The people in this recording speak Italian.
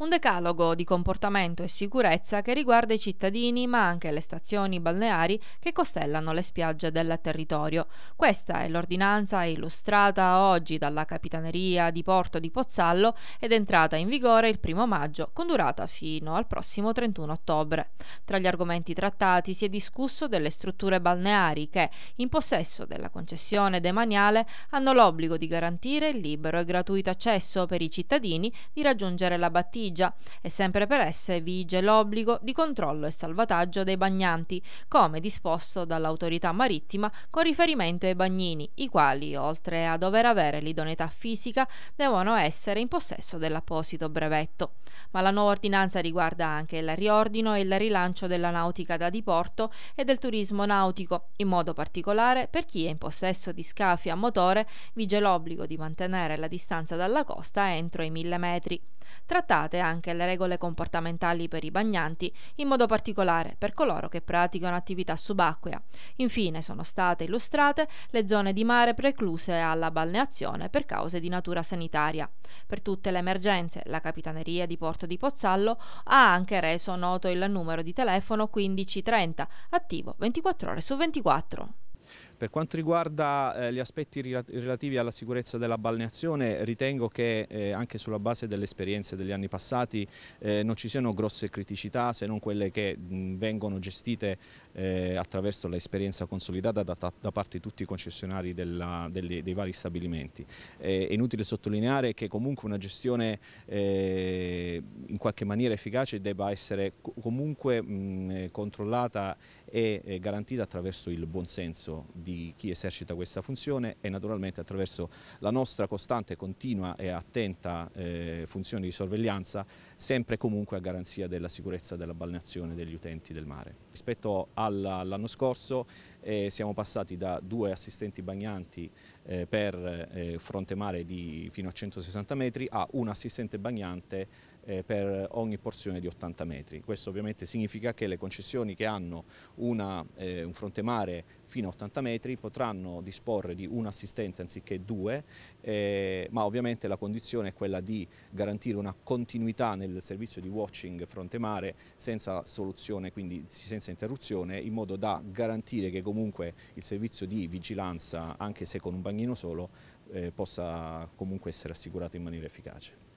un decalogo di comportamento e sicurezza che riguarda i cittadini ma anche le stazioni balneari che costellano le spiagge del territorio. Questa è l'ordinanza illustrata oggi dalla Capitaneria di Porto di Pozzallo ed entrata in vigore il 1 maggio, con durata fino al prossimo 31 ottobre. Tra gli argomenti trattati si è discusso delle strutture balneari che, in possesso della concessione demaniale, hanno l'obbligo di garantire il libero e gratuito accesso per i cittadini di raggiungere la battiglia Valdovia e sempre per esse vige l'obbligo di controllo e salvataggio dei bagnanti, come disposto dall'autorità marittima con riferimento ai bagnini, i quali, oltre a dover avere l'idoneità fisica, devono essere in possesso dell'apposito brevetto. Ma la nuova ordinanza riguarda anche il riordino e il rilancio della nautica da diporto e del turismo nautico, in modo particolare per chi è in possesso di scafi a motore vige l'obbligo di mantenere la distanza dalla costa entro i mille metri. Trattate anche le regole comportamentali per i bagnanti, in modo particolare per coloro che praticano attività subacquea. Infine sono state illustrate le zone di mare precluse alla balneazione per cause di natura sanitaria. Per tutte le emergenze, la Capitaneria di Porto di Pozzallo ha anche reso noto il numero di telefono 1530, attivo 24 ore su 24. Per quanto riguarda eh, gli aspetti relativi alla sicurezza della balneazione, ritengo che eh, anche sulla base delle esperienze degli anni passati eh, non ci siano grosse criticità se non quelle che mh, vengono gestite eh, attraverso l'esperienza consolidata da, da, parte di tutti i concessionari della, delle, dei vari stabilimenti. è inutile sottolineare che comunque una gestione eh, in qualche maniera efficace debba essere comunque mh, eh, controllata e garantita attraverso il buonsenso di di chi esercita questa funzione e naturalmente attraverso la nostra costante, continua e attenta eh, funzione di sorveglianza, sempre e comunque a garanzia della sicurezza della balneazione degli utenti del mare. Rispetto all'anno scorso e siamo passati da due assistenti bagnanti eh, per eh, fronte mare di fino a 160 metri a un assistente bagnante eh, per ogni porzione di 80 metri. Questo ovviamente significa che le concessioni che hanno una, eh, un fronte mare fino a 80 metri potranno disporre di un assistente anziché due, eh, ma ovviamente la condizione è quella di garantire una continuità nel servizio di watching fronte mare senza soluzione, quindi senza interruzione, in modo da garantire che comunque il servizio di vigilanza, anche se con un bagnino solo, eh, possa comunque essere assicurato in maniera efficace.